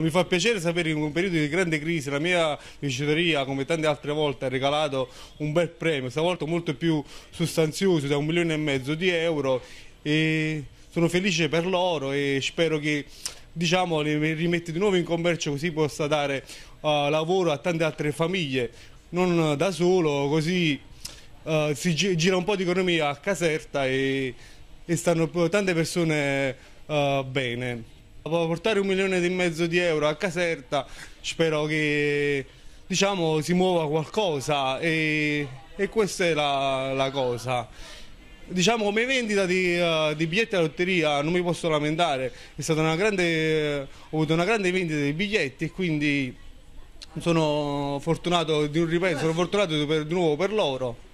Mi fa piacere sapere che in un periodo di grande crisi la mia viceteria, come tante altre volte, ha regalato un bel premio, stavolta molto più sostanzioso, da un milione e mezzo di euro e sono felice per loro e spero che diciamo, li rimetti di nuovo in commercio così possa dare uh, lavoro a tante altre famiglie, non da solo, così uh, si gira un po' di economia a Caserta e, e stanno tante persone uh, bene. Portare un milione e mezzo di euro a Caserta spero che diciamo, si muova qualcosa e, e questa è la, la, cosa. Diciamo come vendita di, uh, di biglietti alla lotteria non mi posso lamentare, è stata una grande, ho avuto una grande vendita di biglietti e quindi sono fortunato, ripeto, eh. sono fortunato di, per, di nuovo per loro.